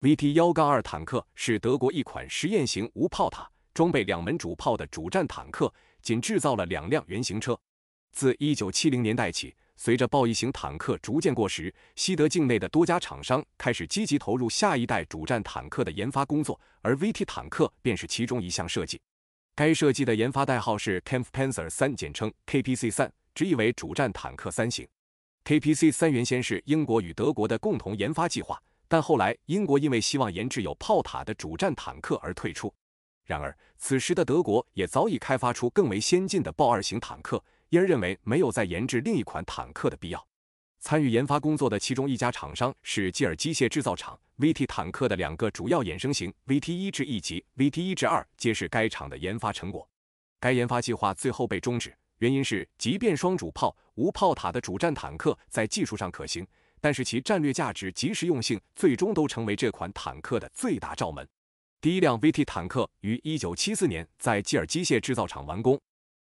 VT 幺杠二坦克是德国一款实验型无炮塔、装备两门主炮的主战坦克，仅制造了两辆原型车。自一九七零年代起，随着豹一型坦克逐渐过时，西德境内的多家厂商开始积极投入下一代主战坦克的研发工作，而 VT 坦克便是其中一项设计。该设计的研发代号是 Kampfpanzer 三，简称 KPC 三，直译为主战坦克三型。KPC 三原先是英国与德国的共同研发计划。但后来，英国因为希望研制有炮塔的主战坦克而退出。然而，此时的德国也早已开发出更为先进的豹二型坦克，因而认为没有再研制另一款坦克的必要。参与研发工作的其中一家厂商是基尔机械制造厂。VT 坦克的两个主要衍生型 VT 一至一级、VT 一至二，皆是该厂的研发成果。该研发计划最后被终止，原因是即便双主炮无炮塔的主战坦克在技术上可行。但是其战略价值及实用性最终都成为这款坦克的最大罩门。第一辆 VT 坦克于1974年在基尔机械制造厂完工，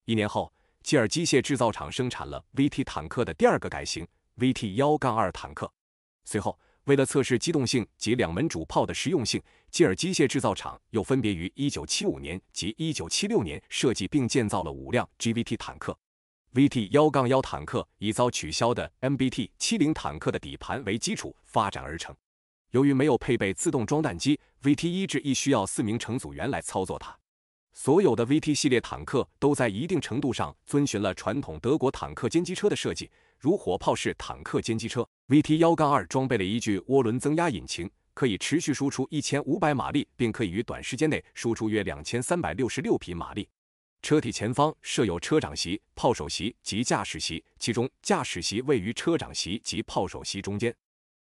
一年后，基尔机械制造厂生产了 VT 坦克的第二个改型 VT 幺杠二坦克。随后，为了测试机动性及两门主炮的实用性，基尔机械制造厂又分别于1975年及1976年设计并建造了五辆 GVT 坦克。VT 幺杠幺坦克以遭取消的 MBT 七零坦克的底盘为基础发展而成。由于没有配备自动装弹机，VT 一至一需要四名乘组员来操作它。所有的 VT 系列坦克都在一定程度上遵循了传统德国坦克歼击车的设计，如火炮式坦克歼击车。VT 幺杠二装备了一具涡轮增压引擎，可以持续输出一千五百马力，并可以于短时间内输出约两千三百六十六匹马力。车体前方设有车长席、炮手席及驾驶席，其中驾驶席位于车长席及炮手席中间。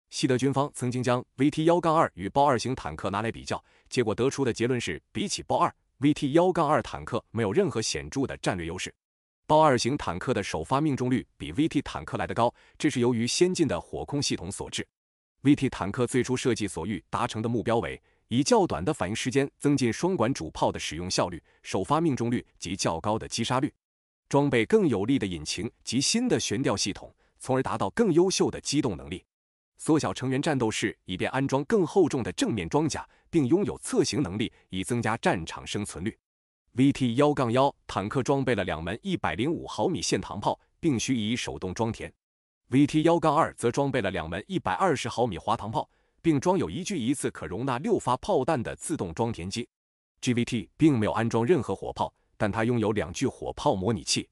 西德军方曾经将 VT-1-2 与豹二型坦克拿来比较，结果得出的结论是，比起豹二，VT-1-2 坦克没有任何显著的战略优势。豹二型坦克的首发命中率比 VT 坦克来的高，这是由于先进的火控系统所致。VT 坦克最初设计所欲达成的目标为。以较短的反应时间，增进双管主炮的使用效率、首发命中率及较高的击杀率；装备更有力的引擎及新的悬吊系统，从而达到更优秀的机动能力；缩小成员战斗室，以便安装更厚重的正面装甲，并拥有侧行能力，以增加战场生存率。VT- 幺杠幺坦克装备了两门一百零五毫米线膛炮，并需以手动装填；VT- 幺杠二则装备了两门一百二十毫米滑膛炮。并装有一具一次可容纳六发炮弹的自动装填机。GVT 并没有安装任何火炮，但它拥有两具火炮模拟器。